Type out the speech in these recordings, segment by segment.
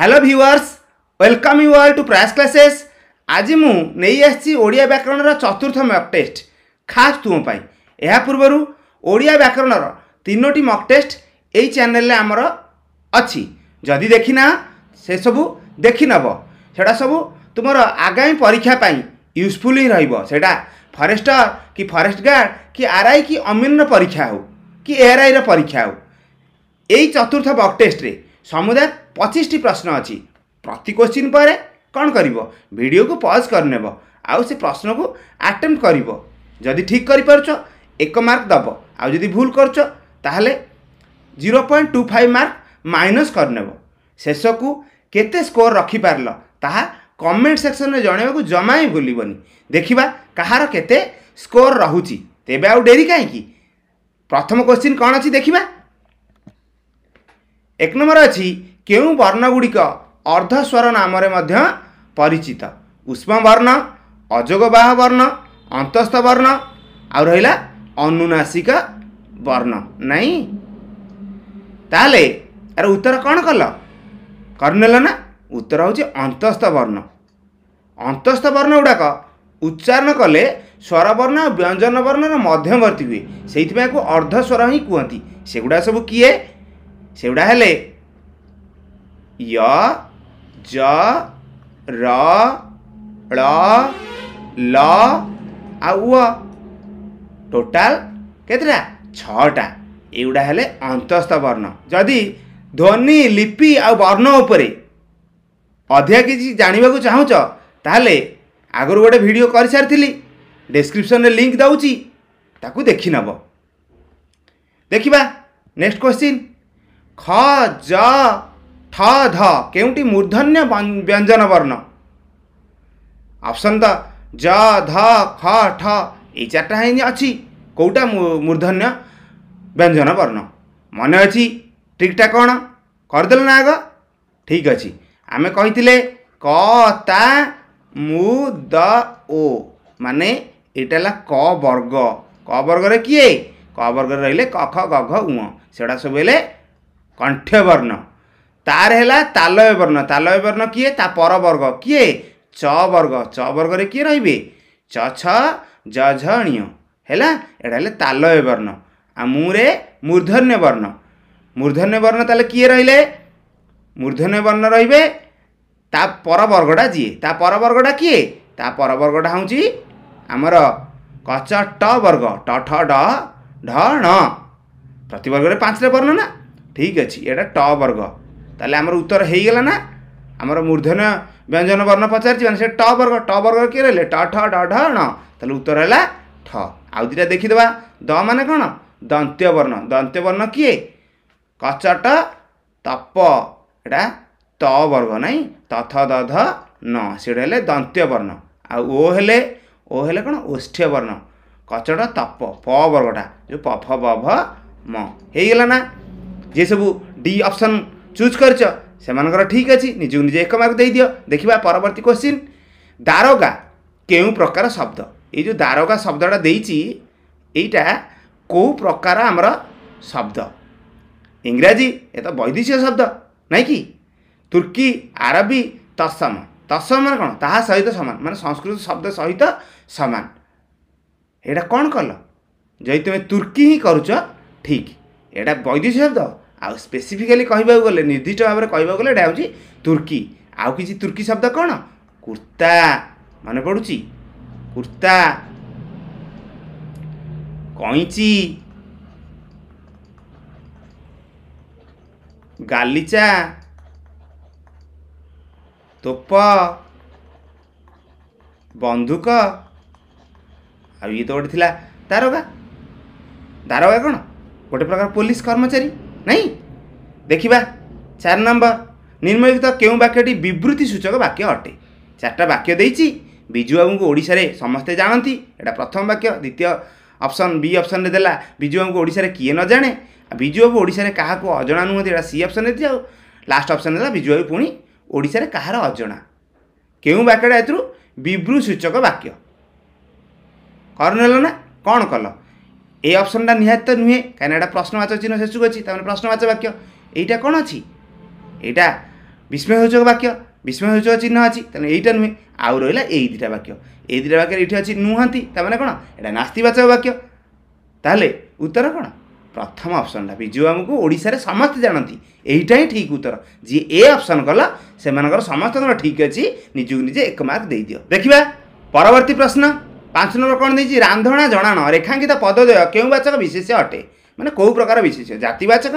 hello viewers welcome you all to Prayas classes ଆଜି ମୁଁ ନେଇ ଆସିଛି ଓଡ଼ିଆ ବ୍ୟାକରଣର ଚତୁର୍ଥ ମକ୍ ଟେଷ୍ଟ ଖାସ୍ ତୁମ ପାଇଁ ଏହା ପୂର୍ବରୁ ଓଡ଼ିଆ ବ୍ୟାକରଣର ତିନୋଟି ମକ୍ ଟେଷ୍ଟ ଏହି ଚ୍ୟାନେଲରେ ଆମର ଅଛି ଯଦି ଦେଖିନା ସେସବୁ ଦେଖିନେବ ସେଟା ସବୁ ତୁମର ଆଗାମୀ ପରୀକ୍ଷା ପାଇଁ ୟୁଜଫୁଲ୍ ହିଁ ରହିବ ସେଇଟା ଫରେଷ୍ଟର କି ଫରେଷ୍ଟ ଗାର୍ଡ଼ କି ଆର୍ଆଇ କି ଅମିନ୍ର ପରୀକ୍ଷା ହେଉ କି ଏଆର୍ଆଇର ପରୀକ୍ଷା ହେଉ ଏଇ ଚତୁର୍ଥ ମକ୍ ଟେଷ୍ଟରେ समुदा पच्चिस प्रश्न अच्छा प्रतिकोश्चिन् कन् भिडियो पज गरिने नेब आउँसे प्रश्नको आटेम्पि ठिक गरिपु एक मार्क दोब आउँदै भुल गर्छ त zero point two five mark minus गरिनब शेषको केते स्कोर रिपार ता कमेन्ट सेक्सन जन जमा भुलि देखत स्कोर रहे आउरी कहाँक प्रथम क्वि कन्डिया ଏକ ନମ୍ବର ଅଛି କେଉଁ ବର୍ଣ୍ଣଗୁଡ଼ିକ ଅର୍ଦ୍ଧସ୍ୱର ନାମରେ ମଧ୍ୟ ପରିଚିତ ଉଷ୍ମବର୍ଣ୍ଣ ଅଯୋଗବାହ ବର୍ଣ୍ଣ ଅନ୍ତସ୍ଥ ବର୍ଣ୍ଣ ଆଉ ରହିଲା ଅନୁନାସିକ ବର୍ଣ୍ଣ ନାଇଁ ତାହେଲେ ଏହାର ଉତ୍ତର କ'ଣ କଲ କରିନେଲ ନା ଉତ୍ତର ହେଉଛି ଅନ୍ତସ୍ଥ ବର୍ଣ୍ଣ ଅନ୍ତସ୍ଥ ବର୍ଣ୍ଣ ଗୁଡ଼ାକ ଉଚ୍ଚାରଣ କଲେ ସ୍ୱରବର୍ଣ୍ଣ ଆଉ ବ୍ୟଞ୍ଜନ ବର୍ଣ୍ଣର ମଧ୍ୟବର୍ତ୍ତୀ ହୁଏ ସେଇଥିପାଇଁ ଏହାକୁ ଅର୍ଦ୍ଧସ୍ୱର ହିଁ କୁହନ୍ତି ସେଗୁଡ଼ା ସବୁ କିଏ ସେଗୁଡ଼ା ହେଲେ ୟ ଜ ର ଳ ଲ ଆଉ ଅ ଟୋଟାଲ କେତେଟା ଛଅଟା ଏଗୁଡ଼ା ହେଲେ ଅନ୍ତସ୍ଥ ବର୍ଣ୍ଣ ଯଦି ଧ୍ୱନି ଲିପି ଆଉ ବର୍ଣ୍ଣ ଉପରେ ଅଧିକା କିଛି ଜାଣିବାକୁ ଚାହୁଁଛ ତାହେଲେ ଆଗରୁ ଗୋଟେ ଭିଡ଼ିଓ କରିସାରିଥିଲି ଡେସ୍କ୍ରିପ୍ସନରେ ଲିଙ୍କ ଦେଉଛି ତାକୁ ଦେଖିନେବ ଦେଖିବା ନେକ୍ସଟ କ୍ୱେଶ୍ଚିନ୍ ख ज ଠ ଧ କେଉଁଟି ମୂର୍ଧନ୍ୟ ବ୍ୟଞ୍ଜନ ବର୍ଣ୍ଣ ଅପସନ୍ ତ ଜ ଧ ଖ ଠ ଏଇ ଚାରିଟା ହିଁ ଅଛି କେଉଁଟା ମୂର୍ଧନ୍ୟ ବ୍ୟଞ୍ଜନ ବର୍ଣ୍ଣ ମନେ ଅଛି ଟ୍ରିକ୍ଟା କ'ଣ କରିଦେଲ ନା ଆଗ ଠିକ୍ ଅଛି ଆମେ କହିଥିଲେ କ ତା ମୁ ଦ ଓ ମାନେ ଏଇଟା ହେଲା କ ବର୍ଗ କ ବର୍ଗରେ କିଏ କ ବର୍ଗରେ ରହିଲେ କ ଖ ଗ ଘ ଉଁ ସେଗୁଡ଼ା ସବୁ ହେଲେ କଣ୍ଠ୍ୟବର୍ଣ୍ଣ ତାର ହେଲା ତାଲୟ ବର୍ଣ୍ଣ ତାଲୟ ବର୍ଣ୍ଣ କିଏ ତା ପରବର୍ଗ କିଏ ଚ ବର୍ଗ ଚ ବର୍ଗରେ କିଏ ରହିବେ ଚ ଛ ଜ ଝଣୀୟ ହେଲା ଏଇଟା ହେଲେ ତାଲୟ ବର୍ଣ୍ଣ ଆଉ ମୁଁରେ ମୂର୍ଧନ୍ୟ ବର୍ଣ୍ଣ ମୂର୍ଧନ୍ୟ ବର୍ଣ୍ଣ ତାହେଲେ କିଏ ରହିଲେ ମୂର୍ଧନ୍ୟ ବର୍ଣ୍ଣ ରହିବେ ତା ପରବର୍ଗଟା ଯିଏ ତା ପରବର୍ଗଟା କିଏ ତା ପରବର୍ଗଟା ହେଉଛି ଆମର କଚ ଟ ବର୍ଗ ଟ ଠ ଡ ଢ ଣ ପ୍ରତିବର୍ଗରେ ପାଞ୍ଚଟା ବର୍ଣ୍ଣ ନା ଠିକ୍ ଅଛି ଏଇଟା ଟ ବର୍ଗ ତାହେଲେ ଆମର ଉତ୍ତର ହେଇଗଲା ନା ଆମର ମୂର୍ଧନ ବ୍ୟଞ୍ଜନ ବର୍ଣ୍ଣ ପଚାରିଛି ମାନେ ସେ ଟ ବର୍ଗ ଟ ବର୍ଗ କିଏ ରହିଲେ ଟ ଠ ଡ ଢ ଣ ତାହେଲେ ଉତ୍ତର ହେଲା ଠ ଆଉ ଦୁଇଟା ଦେଖିଦେବା ଦ ମାନେ କ'ଣ ଦନ୍ତ୍ୟବର୍ଣ୍ଣ ଦନ୍ତ୍ୟବର୍ଣ୍ଣ କିଏ କଚଟ ତପ ଏଇଟା ତ ବର୍ଗ ନାହିଁ ତଥ ଦଧ ନ ସେଇଟା ହେଲେ ଦନ୍ତ୍ୟବର୍ଣ୍ଣ ଆଉ ଓ ହେଲେ ଓ ହେଲେ କ'ଣ ଓଷ୍ଠ୍ୟବର୍ଣ୍ଣ କଚଟ ତପ ପ ବର୍ଗଟା ଯେଉଁ ପଫ ବଭ ମ ହେଇଗଲା ନା যেসবু ডি অপসন চুজ করছ সেমানଙ୍କର ଠିକ୍ ଅଛି ନିଜକୁ ନିଜେ ଏକ ମାର୍କ ଦେଇଦିଅ ଦେଖିବା ପରବର୍ତ୍ତୀ କ୍ୱେଶ୍ଚିନ୍ ଦାରୋଗା କେଉଁ ପ୍ରକାର ଶବ୍ଦ ଏଇ ଯେଉଁ ଦାରୋଗା ଶବ୍ଦଟା ଦେଇଛି ଏଇଟା କେଉଁ ପ୍ରକାର ଆମର ଶବ୍ଦ ଇଂରାଜୀ ଏ ତ ବୈଦେଶିକ ଶବ୍ଦ ନାଇଁ କି ତୁର୍କୀ ଆରବୀ ତସମ ତସମ ମାନେ କ'ଣ ତାହା ସହିତ ସମାନ ମାନେ ସଂସ୍କୃତ ଶବ୍ଦ ସହିତ ସମାନ ଏଇଟା କ'ଣ କଲ ଯଦି ତୁମେ ତୁର୍କୀ ହିଁ କରୁଛ ଠିକ୍ ଏଇଟା ବୈଦେଶିକ ଶବ୍ଦ ଆଉ ସ୍ପେସିଫିକାଲି କହିବାକୁ ଗଲେ ନିର୍ଦ୍ଦିଷ୍ଟ ଭାବରେ କହିବାକୁ ଗଲେ ଏଇଟା ହେଉଛି ତୁର୍କୀ ଆଉ କିଛି ତୁର୍କୀ ଶବ୍ଦ କ'ଣ କୁର୍ତ୍ତା ମନେ ପଡ଼ୁଛି କୁର୍ତ୍ତା କଇଁଚି ଗାଲିଚା ତୋପ ବନ୍ଧୁକ ଆଉ ଇଏ ତ ଗୋଟେ ଥିଲା ଦାରୋଗା ଦାରୋଗା କ'ଣ ଗୋଟେ ପ୍ରକାର ପୋଲିସ କର୍ମଚାରୀ ନାହିଁ ଦେଖିବା ଚାରି ନମ୍ବର ନିର୍ମଳିତ କେଉଁ ବାକ୍ୟଟି ବିବୃତ୍ତି ସୂଚକ ବାକ୍ୟ ଅଟେ ଚାରିଟା ବାକ୍ୟ ଦେଇଛି ବିଜୁବାବୁଙ୍କୁ ଓଡ଼ିଶାରେ ସମସ୍ତେ ଜାଣନ୍ତି ଏଇଟା ପ୍ରଥମ ବାକ୍ୟ ଦ୍ୱିତୀୟ ଅପସନ୍ ବି ଅପସନ୍ରେ ଦେଲା ବିଜୁବାବୁଙ୍କୁ ଓଡ଼ିଶାରେ କିଏ ନ ଜାଣେ ବିଜୁବାବୁ ଓଡ଼ିଶାରେ କାହାକୁ ଅଜଣା ନୁହନ୍ତି ଏଇଟା ସି ଅପସନ୍ରେ ଦିଆ ଆଉ ଲାଷ୍ଟ ଅପସନ୍ ଦେଲା ବିଜୁବାବୁ ପୁଣି ଓଡ଼ିଶାରେ କାହାର ଅଜଣା କେଉଁ ବାକ୍ୟଟା ଏଥିରୁ ବିବୃ ସୂଚକ ବାକ୍ୟ କର୍ଣ୍ଣ ହେଲା ନା କ'ଣ କଲ এই অপশনটা নিহাতি নুহে কেন এটা প্রশ্নবাচক চিহ্ন শেষকু অছি তার মানে প্রশ্নবাচক বাক্য এইটা কোণ অছি এটা বিস্ময়সূচক বাক্য বিস্ময়সূচক চিহ্ন আছে তেমন এইটা নুহে আউ রহিলা এই দুইটা বাক্য এই দুইটা বাক্যের এটি অছি নুহান্তি তার মানে কোণ এটা নাস্তিবাচক বাক্য তাহলে উত্তর কোণ প্রথম অপশনটা বিজু আমাকে ওড়শার সমস্ত জাঁতি এইটা হি ঠিক উত্তর যে এ অপশন কল সে সমস্ত ঠিক অছি নিজকে নিজে এক মার্ক দিয়ে দিও দেখা পরবর্তী প্রশ্ন ପାଞ୍ଚ ନମ୍ବର କ'ଣ ଦେଇଛି ରାନ୍ଧଣା ଜଣାଣ ରେଖାଙ୍କିତ ପଦଦ୍ୱୟ କେଉଁ ବାଚକ ବିଶେଷ୍ୟ ଅଟେ ମାନେ କେଉଁ ପ୍ରକାର ବିଶେଷ୍ୟ ଜାତିବାଚକ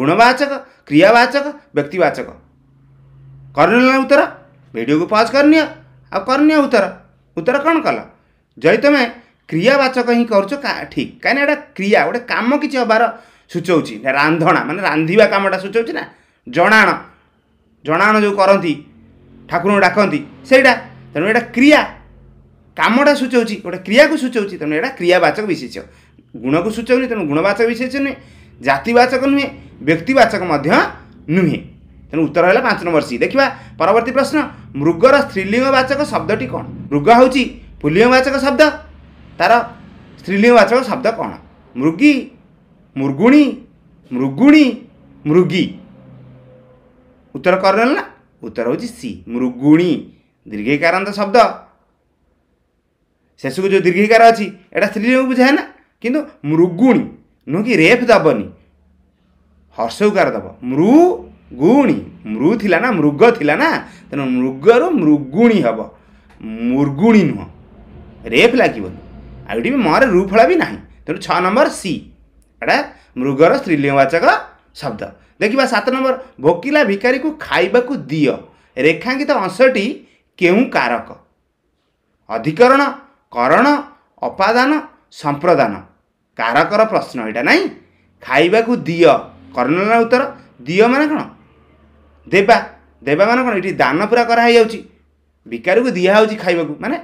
ଗୁଣବାଚକ କ୍ରିୟାବାଚକ ବ୍ୟକ୍ତିବାଚକ କରଣୀୟ ଉତ୍ତର ଭିଡ଼ିଓକୁ ପଜ୍ କରିନିଅ ଆଉ କରିନିଅ ଉତ୍ତର ଉତ୍ତର କ'ଣ କଲ ଯଦି ତୁମେ କ୍ରିୟାବାଚକ ହିଁ କରୁଛ ଠିକ୍ କାହିଁକିନା ଏଇଟା କ୍ରିୟା ଗୋଟେ କାମ କିଛି ହେବାର ସୂଚଉଛି ରାନ୍ଧଣା ମାନେ ରାନ୍ଧିବା କାମଟା ସୂଚଉଛି ନା ଜଣାଣ ଜଣାଣ ଯେଉଁ କରନ୍ତି ଠାକୁରଙ୍କୁ ଡାକନ୍ତି ସେଇଟା ତେଣୁ ଏଇଟା କ୍ରିୟା कमटा सूचाऊँच गोटे क्रिया को सूचाऊँच तेनालीरु क्रियावाचक विशेष गुण को सूचाऊनि तेना गुणवाचक विशेष नुहे जातिवाचक नुहे व्यक्तिवाचक नुहे तेना उत्तर है पांच नंबर सी देखा परवर्त प्रश्न मृगर स्त्रीलिंगवाचक शब्द टी कौन मृग हूँ पुलिंगवाचक शब्द तार स्त्रीलिंगवाचक शब्द कौन मृगी मृगुणी मृगुणी मृगी उत्तर कर ना उत्तर हूँ सी मृगुणी दीर्घिकारंद शब्द शिसु जो दीर्घिकार दीर्घिक अझै एउटा स्त्रीलिङ बुझाएन किन मृगुणी नु कि रेप दबि हसौकार दब मृगु मृ इला मृग थि त मृगरु मृगुणी हे मृगु नुह रेफ लाग आउटी मुफला नाहिँ त छ नम्बर सी एउटा मृग र स्त्रीलिङवाचक शब्द देख्छ सात नम्बर भोकि भिक खाइ रेखांकित अंशटी कारक अधिकरण କରଣ ଅପାଦାନ ସମ୍ପ୍ରଦାନ କାରକର ପ୍ରଶ୍ନ ଏଇଟା ନାହିଁ ଖାଇବାକୁ ଦିଅ କର୍ଣ୍ଣ ଉତ୍ତର ଦିଅ ମାନେ କ'ଣ ଦେବା ଦେବା ମାନେ କ'ଣ ଏଠି ଦାନ ପୁରା କରାହେଇଯାଉଛି ବିକାରୀକୁ ଦିଆହେଉଛି ଖାଇବାକୁ ମାନେ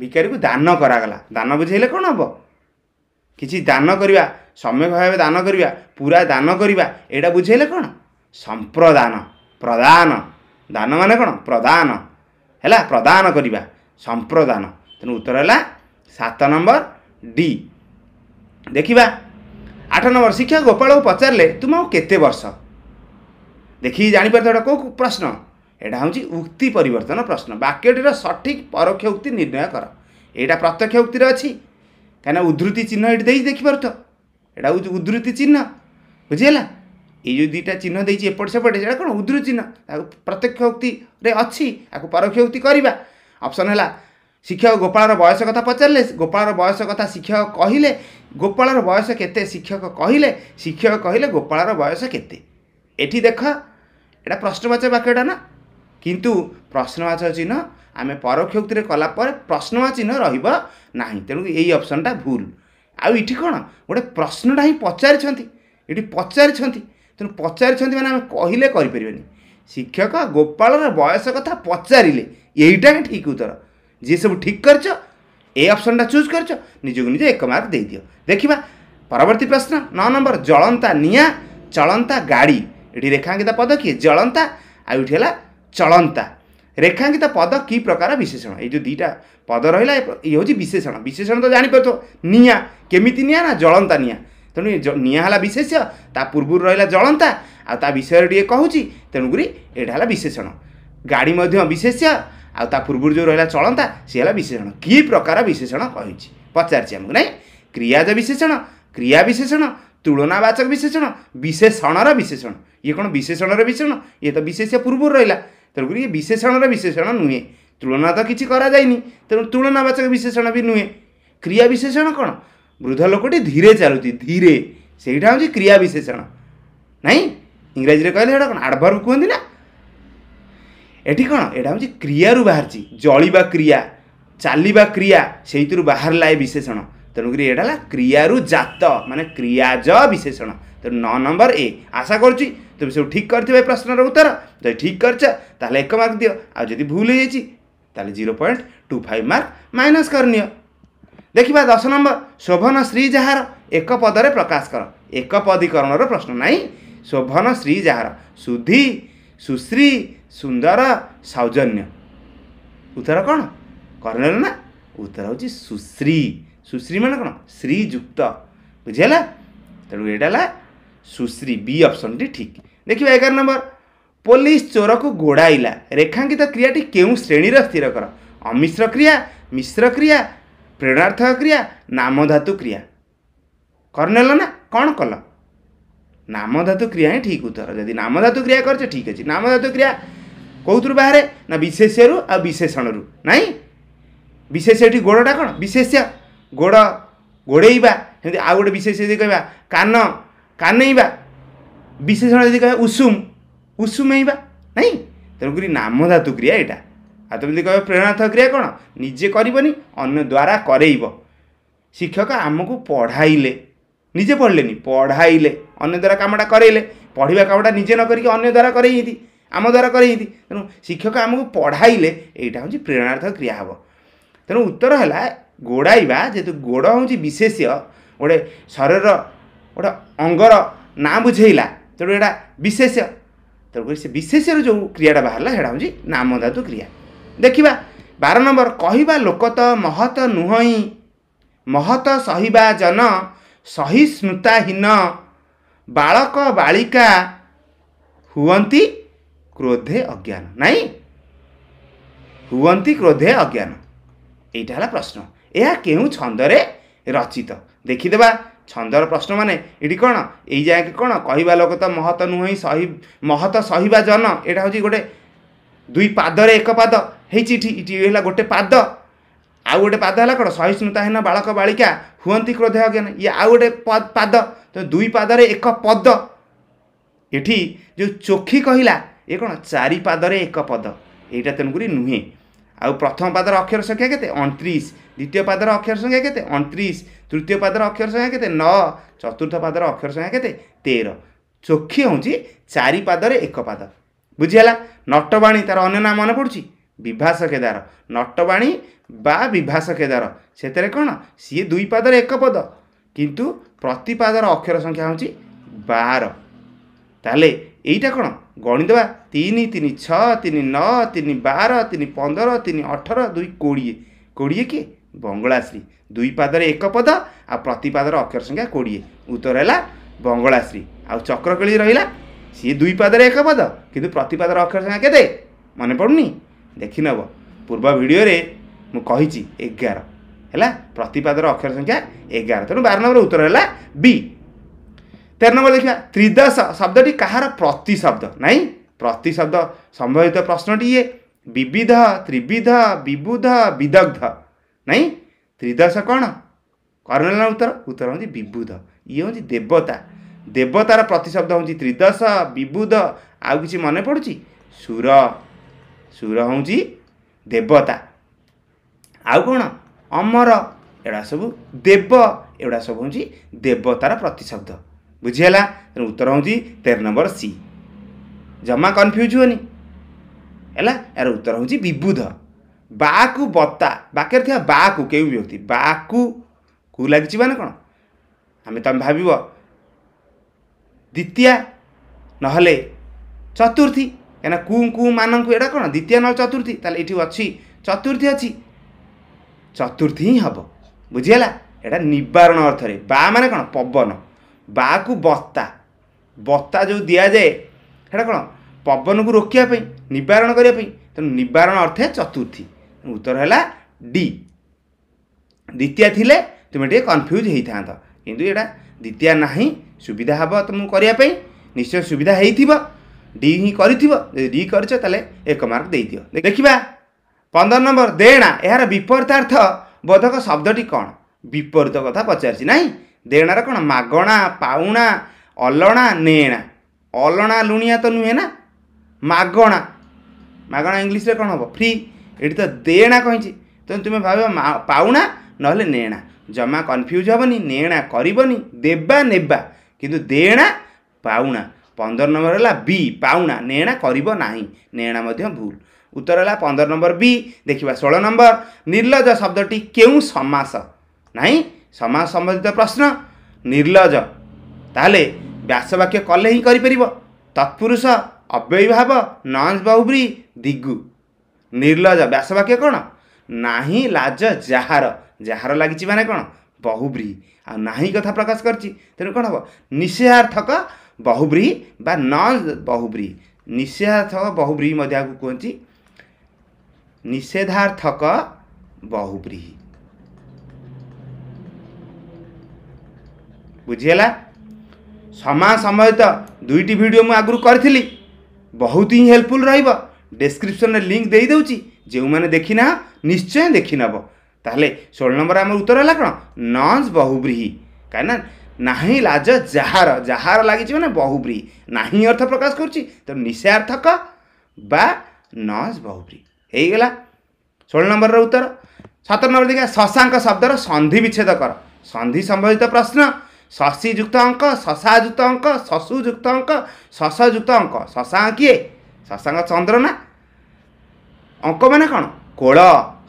ବିକାରୀକୁ ଦାନ କରାଗଲା ଦାନ ବୁଝେଇଲେ କ'ଣ ହେବ କିଛି ଦାନ କରିବା ସମ୍ୟକ ଭାବେ ଦାନ କରିବା ପୁରା ଦାନ କରିବା ଏଇଟା ବୁଝେଇଲେ କ'ଣ ସମ୍ପ୍ରଦାନ ପ୍ରଦାନ ଦାନ ମାନେ କ'ଣ ପ୍ରଦାନ ହେଲା ପ୍ରଦାନ କରିବା ସମ୍ପ୍ରଦାନ ତେଣୁ ଉତ୍ତର ହେଲା ସାତ ନମ୍ବର ଡି ଦେଖିବା ଆଠ ନମ୍ବର ଶିକ୍ଷକ ଗୋପାଳକୁ ପଚାରିଲେ ତୁମକୁ କେତେ ବର୍ଷ ଦେଖିକି ଜାଣିପାରୁଥିବ ଏଇଟା କେଉଁ ପ୍ରଶ୍ନ ଏଇଟା ହେଉଛି ଉକ୍ତି ପରିବର୍ତ୍ତନ ପ୍ରଶ୍ନ ବାକ୍ୟଟିର ସଠିକ୍ ପରୋକ୍ଷ ଉକ୍ତି ନିର୍ଣ୍ଣୟ କର ଏଇଟା ପ୍ରତ୍ୟକ୍ଷ ଉକ୍ତିରେ ଅଛି କାହିଁକିନା ଉଦ୍ଧୃତି ଚିହ୍ନ ଏଠି ଦେଇଛି ଦେଖିପାରୁଥିବ ଏଇଟା ହେଉଛି ଉଦ୍ଧୃତି ଚିହ୍ନ ବୁଝିହେଲା ଏଇ ଯେଉଁ ଦୁଇଟା ଚିହ୍ନ ଦେଇଛି ଏପଟ ସେପଟେ ସେଇଟା କ'ଣ ଉଦ୍ଧୃତି ଚିହ୍ନ ତାକୁ ପ୍ରତ୍ୟକ୍ଷ ଉକ୍ତିରେ ଅଛି ଆକୁ ପରୋକ୍ଷ ଉକ୍ତି କରିବା ଅପସନ୍ ହେଲା ଶିକ୍ଷକ ଗୋପାଳର ବୟସ କଥା ପଚାରିଲେ ଗୋପାଳର ବୟସ କଥା ଶିକ୍ଷକ କହିଲେ ଗୋପାଳର ବୟସ କେତେ ଶିକ୍ଷକ କହିଲେ ଶିକ୍ଷକ କହିଲେ ଗୋପାଳର ବୟସ କେତେ ଏଠି ଦେଖ ଏଇଟା ପ୍ରଶ୍ନବାଚକ ବାକ୍ୟଟା ନା କିନ୍ତୁ ପ୍ରଶ୍ନବାଚକ ଚିହ୍ନ ଆମେ ପରୋକ୍ଷକ୍ତିରେ କଲା ପରେ ପ୍ରଶ୍ନବାଚକ ଚିହ୍ନ ରହିବ ନାହିଁ ତେଣୁ ଏଇ ଅପସନ୍ଟା ଭୁଲ ଆଉ ଏଠି କ'ଣ ଗୋଟେ ପ୍ରଶ୍ନଟା ହିଁ ପଚାରିଛନ୍ତି ଏଠି ପଚାରିଛନ୍ତି ତେଣୁ ପଚାରିଛନ୍ତି ମାନେ ଆମେ କହିଲେ କରିପାରିବାନି ଶିକ୍ଷକ ଗୋପାଳର ବୟସ କଥା ପଚାରିଲେ ଏଇଟା ହିଁ ଠିକ୍ ଉତ୍ତର ଯିଏ ସବୁ ଠିକ୍ କରିଛ ଏ ଅପସନ୍ଟା ଚୁଜ୍ କରିଛ ନିଜକୁ ନିଜେ ଏକ ମାର୍କ ଦେଇଦିଅ ଦେଖିବା ପରବର୍ତ୍ତୀ ପ୍ରଶ୍ନ ନଅ ନମ୍ବର ଜଳନ୍ତା ନିଆଁ ଚଳନ୍ତା ଗାଡ଼ି ଏଠି ରେଖାଙ୍କିତ ପଦ କିଏ ଜଳନ୍ତା ଆଉ ଏଠି ହେଲା ଚଳନ୍ତା ରେଖାଙ୍କିତ ପଦ କି ପ୍ରକାର ବିଶେଷଣ ଏଇ ଯେଉଁ ଦୁଇଟା ପଦ ରହିଲା ଇଏ ହେଉଛି ବିଶେଷଣ ବିଶେଷଣ ତ ଜାଣିପାରୁଥିବ ନିଆଁ କେମିତି ନିଆଁ ନା ଜଳନ୍ତା ନିଆଁ ତେଣୁ ନିଆଁ ହେଲା ବିଶେଷ୍ୟ ତା ପୂର୍ବରୁ ରହିଲା ଜଳନ୍ତା ଆଉ ତା ବିଷୟରେ ଟିକେ କହୁଛି ତେଣୁକରି ଏଇଟା ହେଲା ବିଶେଷଣ ଗାଡ଼ି ମଧ୍ୟ ବିଶେଷ୍ୟ आ आउँ पूर्व जो र चलता सिला विशेषण के प्रकार विशेषण कि पचारिमु क्रिया विशेषण क्रिया विशेषण तुलनावाचक विशेषण विशेषण र विशेषण यशेषण र विशेषण य विशेष पूर्व र तणुक य विशेषण र विशेषण नुहे तुलना त कि तुलनावाचक विशेषण भी नुहे क्रिया विशेषण वृद्ध लोकटी धीरे चाहु धीरेटा क्रिया विशेषण नाइ इङ्जी कहले कि आडभर्ग कि ଏଠି କ'ଣ ଏଇଟା ହେଉଛି କ୍ରିୟାରୁ ବାହାରିଛି ଜଳିବା କ୍ରିୟା ଚାଲିବା କ୍ରିୟା ସେଇଥିରୁ ବାହାରିଲା ଏ ବିଶେଷଣ ତେଣୁକରି ଏଇଟା ହେଲା କ୍ରିୟାରୁ ଜାତ ମାନେ କ୍ରିୟାଜ ବିଶେଷଣ ତେଣୁ ନଅ ନମ୍ବର ଏ ଆଶା କରୁଛି তুমি সব ঠিক করছো এই প্রশ্নর উত্তর যদি ঠিক করছ তাহলে এক মার্ক দিও আর যদি ভুল হয়ে যাই তাহলে zero point two five mark minus করে নিও দেখা দশ নম্বর শোভন শ্রী যাহার এক পদরে প্রকাশ কর এক পদীকরণর প্রশ্ন নাই শোভন শ্রী যাহার শুদ্ধি सुश्री ସୁନ୍ଦର ସୌଜନ୍ୟ ଉତ୍ତର କ'ଣ କର୍ଣ୍ଣେଲ ନା ଉତ୍ତର ହେଉଛି ସୁଶ୍ରୀ ସୁଶ୍ରୀ ମାନେ କ'ଣ ଶ୍ରୀଯୁକ୍ତ ବୁଝିହେଲା ତେଣୁ ଏଇଟା ହେଲା ସୁଶ୍ରୀ ବି ଅପସନ୍ଟି ଠିକ୍ ଦେଖିବା ଏଗାର ନମ୍ବର ପୋଲିସ ଚୋରକୁ ଗୋଡ଼ାଇଲା ରେଖାଙ୍କିତ କ୍ରିୟାଟି କେଉଁ ଶ୍ରେଣୀର ସ୍ଥିର କର ଅମିଶ୍ର କ୍ରିୟା ମିଶ୍ର କ୍ରିୟା ପ୍ରେରଣାର୍ଥକ କ୍ରିୟା ନାମଧାତୁ କ୍ରିୟା କର୍ଣ୍ଣେଲ ନା କ'ଣ କଲ नामधातु क्रिया हिँड उत्तर यदि नामधातु क्रिया चाहिँ ठिक अहिले नामधातु क्रिया कुरो बाहेक न विशेषहरू आ विशेषणरू नै विशेष एउटा गोडटा कन् विशेष गोड कान कानैबा विशेषण यदि विशेषणी उसुम उसुमैबा नै तेकरी नामधातु क्रिया एटा आ क्रिया निजे आदि अन्य द्वारा करैबो शिक्षक आमकु पढाइले निजे पढले पढाइले द्वारा कामटा कैले पढिया कामटा निजे नकरिक अन्यद्वारा द्वारा हिँदै आम द्वारा कै हिँति तेणु शिक्षक आमु पढाइले एटा हौ प्रेरणार्थ क्रिया हे त उत्तर होला गोडाइवा जु गोड हौ विशेष गोट शरीर गए अंगर ना बुझैला त विशेष त विशेष र जो क्रियाटा बाहेला हौ नामधात क्रिया देखि बार नम्बर लोक लोकत महत नुह महत जन ସହିଷ୍ଣୁତାହୀନ ବାଳକ ବାଳିକା ହୁଅନ୍ତି କ୍ରୋଧେ ଅଜ୍ଞାନ ନାଇଁ ହୁଅନ୍ତି କ୍ରୋଧେ ଅଜ୍ଞାନ ଏଇଟା ହେଲା ପ୍ରଶ୍ନ ଏହା କେଉଁ ଛନ୍ଦରେ ରଚିତ ଦେଖିଦେବା ଛନ୍ଦର ପ୍ରଶ୍ନ ମାନେ ଏଇଠି କ'ଣ ଏଇ ଯାଏକି କ'ଣ କହିବା ଲୋକ ତ ମହତ ନୁହେଁ ସହି ମହତ ସହିବା ଜନ ଏଇଟା ହେଉଛି ଗୋଟେ ଦୁଇ ପାଦରେ ଏକ ପାଦ ହେଇଛି ଏଠି ଏଠି ହେଲା ଗୋଟେ ପାଦ आउ आउँटे पाद हेना बालक बालिका बाह्र क्रोध अज्ञान ये आउ पद पाद त दुई पाद रे एक पद एठी जो चोखी कहिला कोन चारि पाद रे एक पद एटा तेमुकरी नुहेँ आउ प्रथम पाद अक्षर संख्या केते 29 द्वितीय पाद अक्षरसङ्ख्या अक्षर संख्या केते 29 तृतीय पाद अक्षर संख्या केते 9 चतुर्थ पाद अक्षर संख्या केते 13 चोखी चारि पाद रे एक पाद बुझियाला नटवाणी तार अन्य नाम मन पर्छ विभास केदार नटवाणी ବା ବିଭାଷ କେଦାର ସେଥିରେ କ'ଣ ସିଏ ଦୁଇ ପାଦରେ ଏକ ପଦ କିନ୍ତୁ ପ୍ରତିପାଦର ଅକ୍ଷର ସଂଖ୍ୟା ହେଉଛି ବାର ତାହେଲେ ଏଇଟା କ'ଣ ଗଣିଦେବା ତିନି ତିନି ଛଅ ତିନି ନଅ ତିନି ବାର ତିନି ପନ୍ଦର ତିନି ଅଠର ଦୁଇ କୋଡ଼ିଏ କୋଡ଼ିଏ କି ବଙ୍ଗଳାଶ୍ରୀ ଦୁଇ ପାଦରେ ଏକ ପଦ ଆଉ ପ୍ରତିପାଦର ଅକ୍ଷର ସଂଖ୍ୟା କୋଡ଼ିଏ ଉତ୍ତର ହେଲା ବଙ୍ଗଳାଶ୍ରୀ ଆଉ ଚକ୍ରକେଳି ରହିଲା ସିଏ ଦୁଇ ପାଦରେ ଏକ ପଦ କିନ୍ତୁ ପ୍ରତିପାଦର ଅକ୍ଷର ସଂଖ୍ୟା କେତେ ମନେ ପଡ଼ୁନି ଦେଖିନେବ ପୂର୍ବ ଭିଡ଼ିଓରେ ମୁଁ କହିଛି ଏଗାର ହେଲା ପ୍ରତିପାଦର ଅକ୍ଷର ସଂଖ୍ୟା ଏଗାର ତେଣୁ ବାର ନମ୍ବର ଉତ୍ତର ହେଲା ବି ତେର ନମ୍ବର ଦେଖିବା ତ୍ରିଦଶ ଶବ୍ଦଟି କାହାର ପ୍ରତିଶବ୍ଦ ନାହିଁ ପ୍ରତିଶବ୍ଦ ସମ୍ବନ୍ଧିତ ପ୍ରଶ୍ନଟି ଇଏ ବିବିଧ ତ୍ରିବିଧ ବିବୁଧ ବିଦଗ୍ଧ ନାହିଁ ତ୍ରିଦଶ କ'ଣ କର୍ଣ୍ଣଲା ଉତ୍ତର ଉତ୍ତର ହେଉଛି ବିବୁଧ ଇଏ ହେଉଛି ଦେବତା ଦେବତାର ପ୍ରତିଶବ୍ଦ ହେଉଛି ତ୍ରିଦଶ ବିବୁଧ ଆଉ କିଛି ମନେ ପଡ଼ୁଛି ସୁର ସୁର ହେଉଛି ଦେବତା ଆଉ କ'ଣ ଅମର ଏଗୁଡ଼ା ସବୁ ଦେବ ଏଗୁଡ଼ା ସବୁ ହେଉଛି ଦେବତାର ପ୍ରତିଶବ୍ଦ ବୁଝିହେଲା ତେଣୁ ଉତ୍ତର ହେଉଛି ତେର ନମ୍ବର ସି ଜମା କନଫ୍ୟୁଜ୍ ହୁଅନି ହେଲା ଏହାର ଉତ୍ତର ହେଉଛି ବିବୁଧ ବାକୁ ବତା ବାକ୍ୟରେ ଥିବା ବାକୁ କେଉଁ ବ୍ୟକ୍ତି ବାକୁ କୁ ଲାଗିଛି ମାନେ କ'ଣ ଆମେ ତମେ ଭାବିବ ଦ୍ୱିତୀୟା ନହେଲେ ଚତୁର୍ଥୀ କାହିଁକିନା କୁ କୁ ମାନଙ୍କୁ ଏଇଟା କ'ଣ ଦ୍ୱିତୀୟ ନହେଲେ ଚତୁର୍ଥୀ ତାହେଲେ ଏଠି ଅଛି ଚତୁର୍ଥୀ ଅଛି ଚତୁର୍ଥୀ ହିଁ ହେବ ବୁଝିଗଲା ଏଇଟା ନିବାରଣ ଅର୍ଥରେ ବା ମାନେ କ'ଣ ପବନ ବାକୁ ବତା ବତା ଯେଉଁ ଦିଆଯାଏ ସେଇଟା କ'ଣ ପବନକୁ ରୋକିବା ପାଇଁ ନିବାରଣ କରିବା ପାଇଁ ତେଣୁ ନିବାରଣ ଅର୍ଥ ଚତୁର୍ଥୀ ଉତ୍ତର ହେଲା ଡି ଦ୍ୱିତୀୟା ଥିଲେ ତୁମେ ଟିକେ କନଫ୍ୟୁଜ୍ ହେଇଥାନ୍ତ କିନ୍ତୁ ଏଇଟା ଦ୍ୱିତୀୟା ନାହିଁ ସୁବିଧା ହେବ ତୁମକୁ କରିବା ପାଇଁ ନିଶ୍ଚୟ ସୁବିଧା ହେଇଥିବ ଡି ହିଁ କରିଥିବ ଯଦି ଡି କରିଛ ତାହେଲେ ଏକ ମାର୍କ ଦେଇଦିଅ ଦେଖିବା ପନ୍ଦର ନମ୍ବର ଦେଣା ଏହାର ବିପରୀତାର୍ଥ ବୋଧକ ଶବ୍ଦଟି କ'ଣ ବିପରୀତ କଥା ପଚାରିଛି ନାହିଁ ଦେଣାର କ'ଣ ମାଗଣା ପାଉଣା ଅଲଣା ନେଣା ଅଲଣା ଲୁଣିଆ ତ ନୁହେଁ ନା ମାଗଣା ମାଗଣା ଇଂଲିଶରେ କ'ଣ ହେବ ଫ୍ରି ଏଠି ତ ଦେଣା କହିଛି ତେଣୁ ତୁମେ ଭାବିବ ପାଉଣା ନହେଲେ ନେଣା ଜମା କନଫ୍ୟୁଜ୍ ହେବନି ନେଣା କରିବନି ଦେବା ନେବା କିନ୍ତୁ ଦେଣା ପାଉଣା ପନ୍ଦର ନମ୍ବର ହେଲା ବି ପାଉଣା ନେଣା କରିବ ନାହିଁ ନେଣା ମଧ୍ୟ ଭୁଲ ଉତ୍ତର ହେଲା ପନ୍ଦର ନମ୍ବର ବି ଦେଖିବା ଷୋହଳ ନମ୍ବର ନିର୍ଲଜ ଶବ୍ଦଟି କେଉଁ ସମାସ ନାହିଁ ସମାସ ସମ୍ବନ୍ଧିତ ପ୍ରଶ୍ନ ନିର୍ଲଜ ତାହେଲେ ବ୍ୟାସବାକ୍ୟ କଲେ ହିଁ କରିପାରିବ ତତ୍ପୁରୁଷ ଅବ୍ୟୟଭାବ ନଞ୍ଜ ବାହୁବ୍ରୀ ଦିଗୁ ନିର୍ଲଜ ବ୍ୟାସବାକ୍ୟ କ'ଣ ନାହିଁ ଲାଜ ଯାହାର ଯାହାର ଲାଗିଛି ମାନେ କ'ଣ ବହୁବ୍ରୀହି ଆଉ ନାହିଁ କଥା ପ୍ରକାଶ କରିଛି ତେଣୁ କ'ଣ ହେବ ନିଷେହାର୍ଥକ ବହୁବ୍ରୀହି ବା ନ ବହୁବ୍ରୀହି ନିଷେହାର୍ଥକ ବହୁବ୍ରୀହି ମଧ୍ୟ ଆକୁ କୁହନ୍ତି निषेधार्थक बहुव्रीहि ବୁଝିଗଲା ସମା ସମୟତ ଦୁଇଟି ଭିଡ଼ିଓ ମୁଁ ଆଗରୁ କରିଥିଲି ବହୁତ ହିଁ ହେଲ୍ପଫୁଲ୍ ରହିବ ଡେସ୍କ୍ରିପ୍ସନ୍ରେ ଲିଙ୍କ୍ ଦେଇଦେଉଛି ଯେଉଁମାନେ ଦେଖିନା ନିଶ୍ଚୟ ଦେଖିନେବ ତାହେଲେ ଷୋହଳ ନମ୍ବର ଆମର ଉତ୍ତର ହେଲା କ'ଣ ନନ୍ସ ବହୁବ୍ରୀହି କାହିଁକିନା ନାହିଁ ଲାଜ ଯାହାର ଯାହାର ଲାଗିଛି ମାନେ ବହୁବ୍ରୀହି ନାହିଁ ଅର୍ଥ ପ୍ରକାଶ କରୁଛି ତେଣୁ ନିଶାର୍ଥକ ବା ନନ୍ସ ବହୁବ୍ରୀହି ହେଇଗଲା ଷୋହଳ ନମ୍ବରର ଉତ୍ତର ସତର ନମ୍ବର ଦେଖିବା ଶଶାଙ୍କ ଶବ୍ଦର ସନ୍ଧି ବିଚ୍ଛେଦ କର ସନ୍ଧି ସମ୍ବନ୍ଧିତ ପ୍ରଶ୍ନ ଶଶି ଯୁକ୍ତ ଅଙ୍କ ଯୁକ୍ତ ଅଙ୍କ ଶଶୁ ଯୁକ୍ତ ଅଙ୍କ ଯୁକ୍ତ ଅଙ୍କ ଶଶାଙ୍କ କିଏ ଶଶାଙ୍କ ଚନ୍ଦ୍ର ନା ଅଙ୍କ ମାନେ କ'ଣ କୋଳ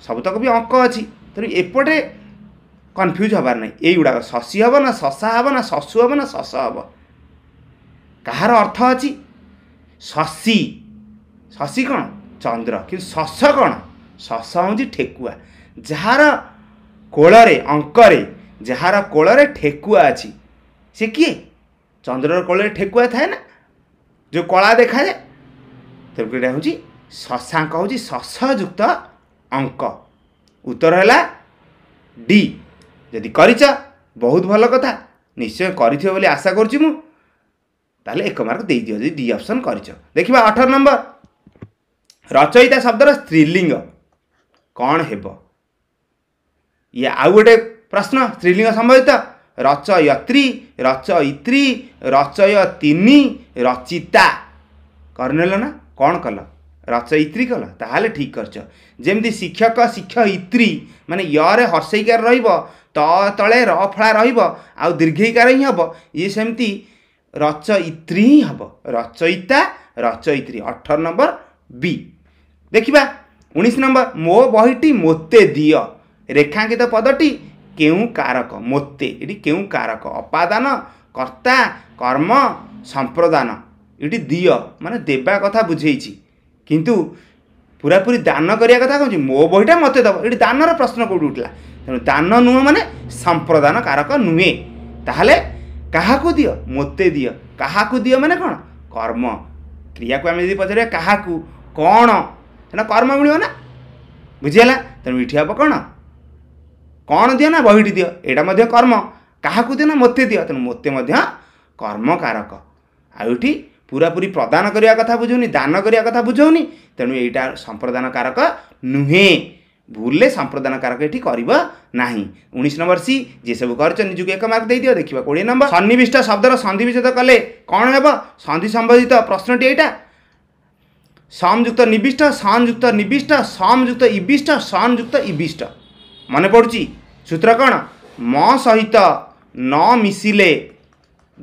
ସବୁତକ ବି ଅଙ୍କ ଅଛି ତେଣୁ ଏପଟେ କନଫ୍ୟୁଜ୍ ହେବାର ନାହିଁ ଏଇଗୁଡ଼ାକ ଶଶି ହେବ ନା ଶଶା ହେବ ନା ଶଶୁ ହେବ ନା ଶଶ ହେବ କାହାର ଅର୍ଥ ଅଛି ଶଶି ଶଶି କ'ଣ ଚନ୍ଦ୍ର କିନ୍ତୁ ଶସ କ'ଣ ଶସ ହେଉଛି ଠେକୁଆ ଯାହାର କୋଳରେ ଅଙ୍କରେ ଯାହାର କୋଳରେ ଠେକୁଆ ଅଛି ସେ କିଏ ଚନ୍ଦ୍ରର କୋଳରେ ଠେକୁଆ ଥାଏ ନା ଯେଉଁ କଳା ଦେଖାଯାଏ ତେଣୁ ଏଇଟା ହେଉଛି ଶସାଙ୍କ ହେଉଛି ଶଶଯୁକ୍ତ ଅଙ୍କ ଉତ୍ତର ହେଲା ଡି ଯଦି କରିଛ ବହୁତ ଭଲ କଥା ନିଶ୍ଚୟ କରିଥିବ ବୋଲି ଆଶା କରୁଛି ମୁଁ ତାହେଲେ ଏକ ମାର୍କ ଦେଇଦିଅ ଯଦି ଡି ଅପସନ୍ କରିଛ ଦେଖିବା ଅଠର ନମ୍ବର रचयिता शब्द र स्त्रीलिङ्ग कटे प्रश्न स्त्रीलिङ समयत रचयत्री रच इत्री रचयतिनि रचिता गरिल नल रचयिती कल त ठिक गर्छ जे शिक्षक शिक्षी म हसैकार रह त फलाह आउ दीर्घैकार हिँड हे यति रच इत्री हिँ हचयिता रचयत्री अठर नम्बर बी ଦେଖିବା ଉଣେଇଶ ନମ୍ବର ମୋ ବହିଟି ମୋତେ ଦିଅ ରେଖାଙ୍କିତ ପଦଟି କେଉଁ କାରକ ମୋତେ ଏଠି କେଉଁ କାରକ ଅପାଦାନ କର୍ତ୍ତା କର୍ମ ସମ୍ପ୍ରଦାନ ଏଠି ଦିଅ ମାନେ ଦେବା କଥା ବୁଝେଇଛି କିନ୍ତୁ ପୁରାପୁରି ଦାନ କରିବା କଥା କହୁଛି ମୋ ବହିଟା ମୋତେ ଦେବ ଏଠି ଦାନର ପ୍ରଶ୍ନ କେଉଁଠି ଉଠିଲା ତେଣୁ ଦାନ ନୁହେଁ ମାନେ ସମ୍ପ୍ରଦାନ କାରକ ନୁହେଁ ତାହେଲେ କାହାକୁ ଦିଅ ମୋତେ ଦିଅ କାହାକୁ ଦିଅ ମାନେ କ'ଣ କର୍ମ କ୍ରିୟାକୁ ଆମେ ଯଦି ପଚାରିବା କାହାକୁ କ'ଣ त कर्मना बुझिहेला तेणु एटि हे कन् दियो बहिटि दियो एटा कर्म कहाँको दिए नोत दियो तर्मकारक आउँ पूरापुरी प्रदान गर्दा बुझौन दान कथा बुझाउँ तेणु एटा सम्प्रदानकारक नुहेँ भुलले सम्प्रदानकारक ए उनीस नम्बर सि यसु गरिच निजको एक मर्कियो देखियो कि नम्बर सन्विष्ट शब्द र सन्धिविषे कले कन्धि सम्बन्धित प्रश्नटि एटा సాంయుక్త నిబిష్ట సాంయుక్త నిబిష్ట సాంయుక్త ఇబిష్ట సాంయుక్త ఇబిష్ట ମନେ ପଡ଼ୁଛି ସୂତ୍ର କ'ଣ ମ ସହିତ ନ ମିଶିଲେ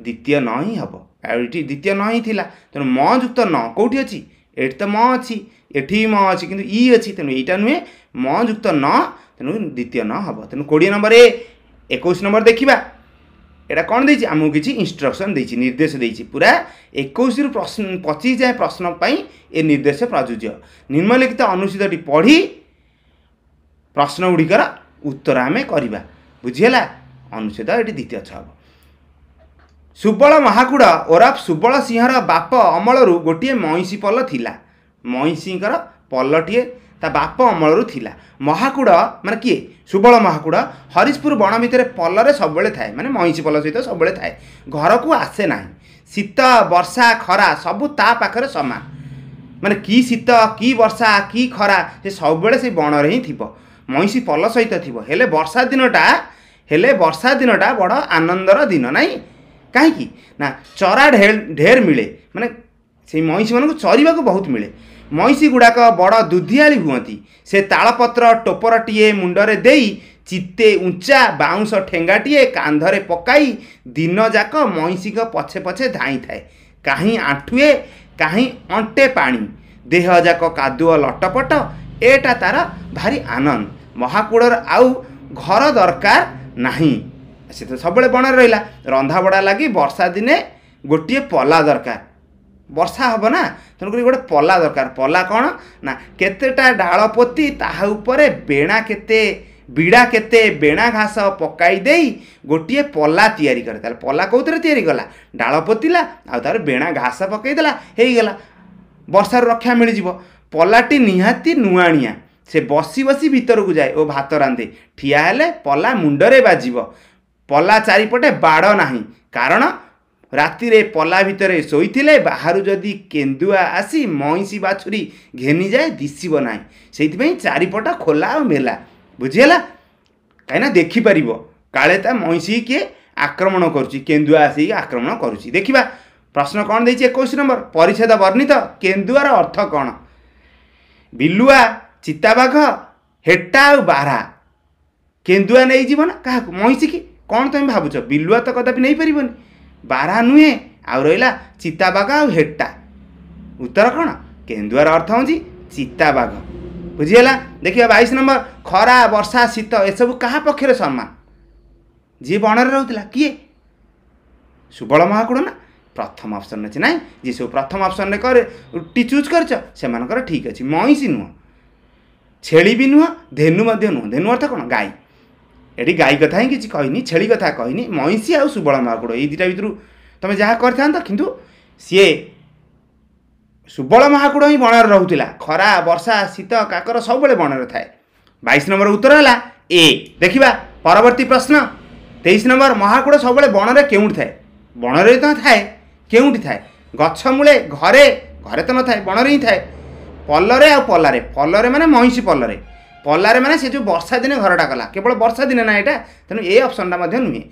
ଦ୍ୱିତୀୟ ନ ହିଁ ହେବ ଆଉ ଏଠି ଦ୍ୱିତୀୟ ନ ହିଁ ଥିଲା ତେଣୁ ମ ଯୁକ୍ତ ନ କେଉଁଠି ଅଛି ଏଠି ତ ମ ଅଛି ଏଠି ମ ଅଛି କିନ୍ତୁ ଇ ଅଛି ତେଣୁ ଏଇଟା ନୁହେଁ ମ ଯୁକ୍ତ ନ ତେଣୁ ଦ୍ୱିତୀୟ ନ ହେବ ତେଣୁ କୋଡ଼ିଏ ନମ୍ବର ଏକୋଇଶ ନମ୍ବର ଦେଖିବା एटा एउटा कन्टि आम इन्स्ट्रक्सन निर्देश पूरा पुरा एकैशि प्र पचिस प्रश्नपै ए निर्देश प्रजुज्य निम्नलिखित अनुच्छेद पढ़ी प्रश्न गुडिकर उत्तर आमे बुझिहेला अनुच्छुद ए द्वितीय छब सुब महाकुड ओरफ सुबल सिंह र बाप अमु गोटे मैँसी पल इला म त बाप अमलहाकुड म कि सुब महाकुड हरिशपुर बण भित्र पलर सबैले थाए महीँसी पल सहित सबैले थाए घर को आसे ना शीत वर्षा खरा सब सबै तापा म कि शीत कि वर्षा कि खरा सबैले बण र है थियो महीँसी पल सहित थोरै हेले वर्षा दिन बड आनन्दर दिन नै काहीँक ना चरा ढेर मिले से महिँसी म चरवा बहुत मिले मैँसी गुडाक बड दुधि से तालपत्र टोपर टे मुडले दे चिते उच्चा बाँस ठेँगाटिए कान्धर पकि दुन जाक मैँसीको पछे पछे धाइ थाए काहीँ अंटे काहीँ देह पाहजाक कादु लटपट एटा तार भारी आनन्द महाकुडर घर दरकार से बण नै सबैले मन रि बर्षा दिने गोटि पला दरकार ବର୍ଷା ହେବ ନା ତେଣୁକରି ଗୋଟେ ପଲା ଦରକାର ପଲା କ'ଣ ନା କେତେଟା ଡାଳ ପୋତି ତାହା ଉପରେ ବେଣା କେତେ ବିଡ଼ା କେତେ ବେଣା ଘାସ ପକାଇ ଦେଇ ଗୋଟିଏ ପଲା ତିଆରି କରେ ତାହେଲେ ପଲା କେଉଁଥିରେ ତିଆରି କଲା ଡାଳ ପୋତିଲା ଆଉ ତା'ର ବେଣା ଘାସ ପକାଇଦେଲା ହେଇଗଲା ବର୍ଷାରୁ ରକ୍ଷା ମିଳିଯିବ ପଲାଟି ନିହାତି ନୂଆଣିଆ ସେ ବସି ବସି ଭିତରକୁ ଯାଏ ଓ ଭାତ ରାନ୍ଧେ ଠିଆ ହେଲେ ପଲା ମୁଣ୍ଡରେ ବାଜିବ ପଲା ଚାରିପଟେ ବାଡ଼ ନାହିଁ କାରଣ राति पला भित्र सोले बाहु केन्दुवा आसि महीँसी बाछुरी घेनिजा दिशि नै सहीप चारिपटा खोला आउ मेला बुझिहेला कहीँ नदेखि काले ता महीँसी के आक्रमण गरु केन्दुवासिक आक्रमण गरु देखि प्रश्न कि एक नम्बर परिचेद वर्णित केन्दु र अर्थ कन बेलुवा चिताबाघ हेटा आउ बारा केन्दु नै जो कहाँको महिषी कि कन् त भाछ बेलुवा त कदापिपारि बारा नुहेँ आउ र चिताबाघ आउर कर्थ हुन्छ चिताबाघ बुझियला देखिया 22 नम्बर खरा वर्षा शीत सब कहाँ पक्ष समान जि बणर रहब महाकुड न प्रथम अप्सन चाहिँ नाहिँ जिस प्रथम टी चूज चुज गरिच समा ठिक अनि महीसी नुह छेली नुह धेनु नुह धेनु अर्थ कोन गाई ଏଠି ଗାଈ କଥା ହିଁ କିଛି କହିନି ଛେଳି କଥା କହିନି ମଇଁଷି ଆଉ ସୁବଳ ମାହାକୁଡ଼ ଏଇ ଦୁଇଟା ଭିତରୁ ତୁମେ ଯାହା କରିଥାନ୍ତ କିନ୍ତୁ ସିଏ ସୁବଳ ମହାକୁଡ଼ ହିଁ ବଣରେ ରହୁଥିଲା ଖରା ବର୍ଷା ଶୀତ କାକର ସବୁବେଳେ ବଣରେ ଥାଏ ବାଇଶ ନମ୍ବର ଉତ୍ତର ହେଲା ଏ ଦେଖିବା ପରବର୍ତ୍ତୀ ପ୍ରଶ୍ନ ତେଇଶ ନମ୍ବର ମହାକୁଡ଼ ସବୁବେଳେ ବଣରେ କେଉଁଠି ଥାଏ ବଣରେ ତ ଥାଏ କେଉଁଠି ଥାଏ ଗଛ ମୂଳେ ଘରେ ଘରେ ତ ନଥାଏ ବଣରେ ହିଁ ଥାଏ ପଲରେ ଆଉ ପଲାରେ ପଲରେ ମାନେ ମଇଁଷି ପଲରେ ପଲାରେ ମାନେ ସେ ଯେଉଁ ବର୍ଷା ଦିନେ ଘରଟା କଲା କେବଳ ବର୍ଷା ଦିନେ ନା ଏଇଟା ତେଣୁ ଏ ଅପସନ୍ଟା ମଧ୍ୟ ନୁହେଁ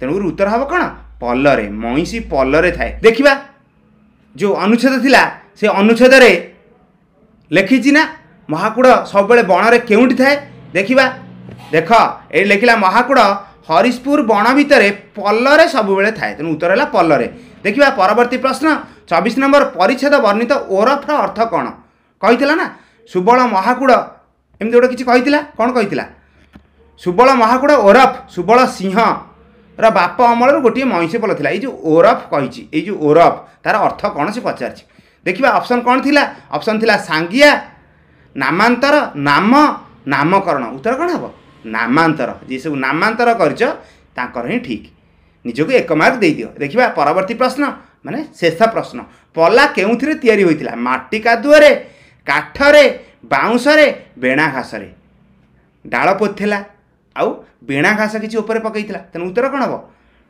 ତେଣୁକରି ଉତ୍ତର ହେବ କ'ଣ ପଲରେ ମଇଁଷି ପଲରେ ଥାଏ ଦେଖିବା ଯେଉଁ ଅନୁଚ୍ଛେଦ ଥିଲା ସେ ଅନୁଚ୍ଛେଦରେ ଲେଖିଛି ନା ମହାକୁଡ଼ ସବୁବେଳେ ବଣରେ କେଉଁଠି ଥାଏ ଦେଖିବା ଦେଖ ଏଇଠି ଲେଖିଲା ମହାକୁଡ଼ ହରିଶପୁର ବଣ ଭିତରେ ପଲରେ ସବୁବେଳେ ଥାଏ ତେଣୁ ଉତ୍ତର ହେଲା ପଲରେ ଦେଖିବା ପରବର୍ତ୍ତୀ ପ୍ରଶ୍ନ ଚବିଶ ନମ୍ବର ପରିଚ୍ଛେଦ ବର୍ଣ୍ଣିତ ଓରଫର ଅର୍ଥ କ'ଣ କହିଥିଲା ନା ସୁବଳ ମହାକୁଡ଼ गएर कला सुब महाकुड ओरफ सुबल सिंह र बाप अमल गोटी मैसी पोल थारफि एउटा ओरफ जो ओरफ तार अर्थ कसरी पचाछ देखि अप्सन कन् था अप्सन थाहा सांगिया नामांतर नाम नामकरण उत्तर नामांतर कहाँ हे नामान्तर जेसबु ठीक गरिच एक मार्क निजको एकमर्कदियो देखि पर्वती प्रश्न मे शेष प्रश्न पला के माटिकादुवे काठरे ବାଉଁଶରେ ବେଣା ଘାସରେ ଡାଳ ପୋଥିଥିଲା ଆଉ ବେଣା ଘାସ କିଛି ଉପରେ ପକାଇଥିଲା ତେଣୁ ଉତ୍ତର କ'ଣ ହେବ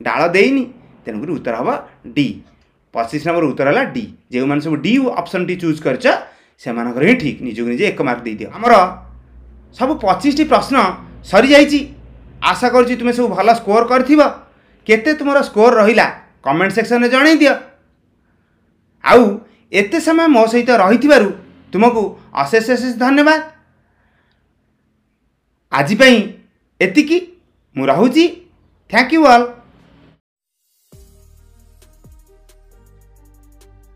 ଡାଳ ଦେଇନି ତେଣୁକରି ଉତ୍ତର ହେବ ଡି ପଚିଶ ନମ୍ବର ଉତ୍ତର ହେଲା ଡି ଯେଉଁମାନେ ସବୁ ଡି ଅପସନ୍ଟି ଚୁଜ୍ କରିଛ ସେମାନଙ୍କର ହିଁ ଠିକ୍ ନିଜକୁ ନିଜେ ଏକ ମାର୍କ ଦେଇଦିଅ ଆମର ସବୁ ପଚିଶଟି ପ୍ରଶ୍ନ ସରିଯାଇଛି ଆଶା କରୁଛି ତୁମେ ସବୁ ଭଲ ସ୍କୋର୍ କରିଥିବ କେତେ ତୁମର ସ୍କୋର୍ ରହିଲା କମେଣ୍ଟ ସେକ୍ସନରେ ଜଣାଇ ଦିଅ ଆଉ ଏତେ ସମୟ ମୋ ସହିତ ରହିଥିବାରୁ ତୁମକୁ ଅଶେଷ ଅଶେଷ ଧନ୍ୟବାଦ ଆଜି ପାଇଁ ଏତିକି ମୁଁ ରହୁଛି ଥ୍ୟାଙ୍କ ୟୁ ଅଲ୍